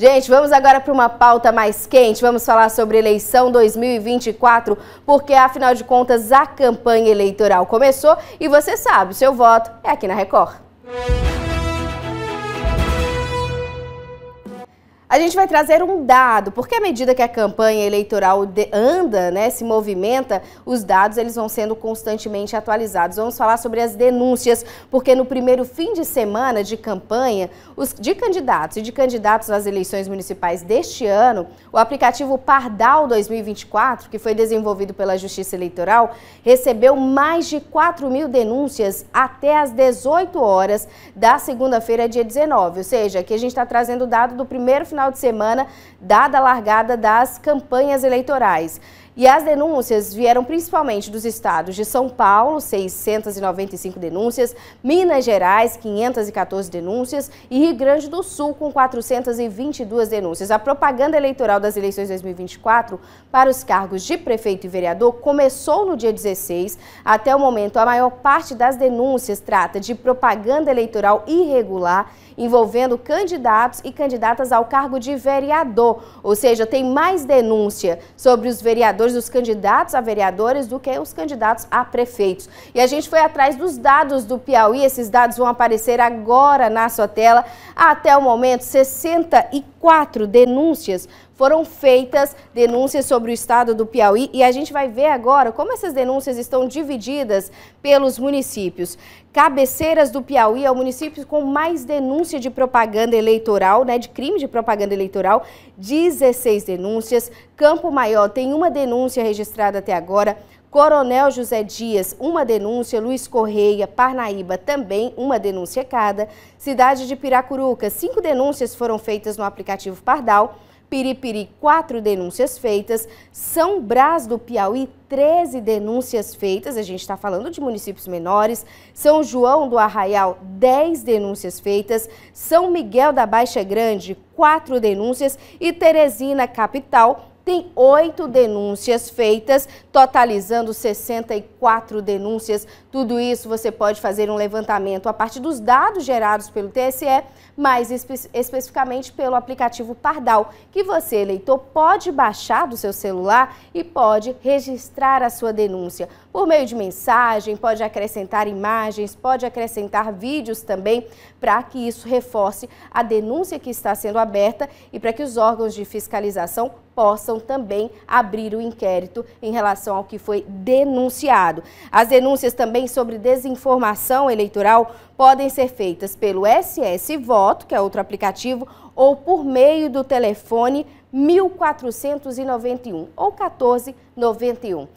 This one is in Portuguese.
Gente, vamos agora para uma pauta mais quente. Vamos falar sobre eleição 2024, porque afinal de contas a campanha eleitoral começou e você sabe, seu voto é aqui na Record. A gente vai trazer um dado, porque à medida que a campanha eleitoral anda, né, se movimenta, os dados eles vão sendo constantemente atualizados. Vamos falar sobre as denúncias, porque no primeiro fim de semana de campanha, os de candidatos e de candidatos às eleições municipais deste ano, o aplicativo Pardal 2024, que foi desenvolvido pela Justiça Eleitoral, recebeu mais de 4 mil denúncias até as 18 horas da segunda-feira, dia 19. Ou seja, aqui a gente está trazendo o dado do primeiro final final de semana, dada a largada das campanhas eleitorais. E as denúncias vieram principalmente dos estados de São Paulo, 695 denúncias, Minas Gerais, 514 denúncias e Rio Grande do Sul, com 422 denúncias. A propaganda eleitoral das eleições 2024 para os cargos de prefeito e vereador começou no dia 16. Até o momento, a maior parte das denúncias trata de propaganda eleitoral irregular envolvendo candidatos e candidatas ao cargo de vereador, ou seja, tem mais denúncia sobre os vereadores vereadores, os candidatos a vereadores, do que os candidatos a prefeitos. E a gente foi atrás dos dados do Piauí, esses dados vão aparecer agora na sua tela. Até o momento, 64 quatro denúncias foram feitas, denúncias sobre o estado do Piauí, e a gente vai ver agora como essas denúncias estão divididas pelos municípios. Cabeceiras do Piauí é o município com mais denúncia de propaganda eleitoral, né, de crime de propaganda eleitoral, 16 denúncias. Campo Maior tem uma denúncia registrada até agora. Coronel José Dias, uma denúncia, Luiz Correia, Parnaíba, também uma denúncia cada, cidade de Piracuruca, cinco denúncias foram feitas no aplicativo Pardal, Piripiri, quatro denúncias feitas. São Brás do Piauí, 13 denúncias feitas. A gente está falando de municípios menores. São João do Arraial, 10 denúncias feitas. São Miguel da Baixa Grande, quatro denúncias. E Teresina, capital, tem oito denúncias feitas, totalizando 64 denúncias. Tudo isso você pode fazer um levantamento a partir dos dados gerados pelo TSE, mais espe especificamente pelo aplicativo Pardal, que você, eleitor, pode baixar do seu celular e pode registrar a sua denúncia. Por meio de mensagem, pode acrescentar imagens, pode acrescentar vídeos também, para que isso reforce a denúncia que está sendo aberta e para que os órgãos de fiscalização possam também abrir o inquérito em relação ao que foi denunciado. As denúncias também sobre desinformação eleitoral podem ser feitas pelo SS Voto, que é outro aplicativo, ou por meio do telefone 1491 ou 1491.